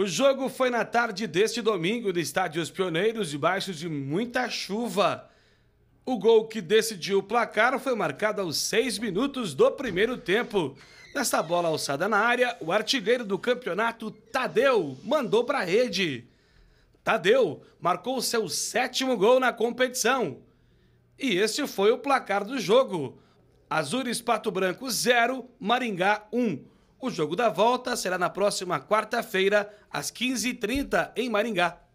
O jogo foi na tarde deste domingo no Estádio Os Pioneiros, debaixo de muita chuva. O gol que decidiu o placar foi marcado aos seis minutos do primeiro tempo. Nesta bola alçada na área, o artilheiro do campeonato, Tadeu, mandou para a rede. Tadeu marcou seu sétimo gol na competição. E este foi o placar do jogo. Azures Pato Branco 0, Maringá 1. Um. O jogo da volta será na próxima quarta-feira, às 15h30, em Maringá.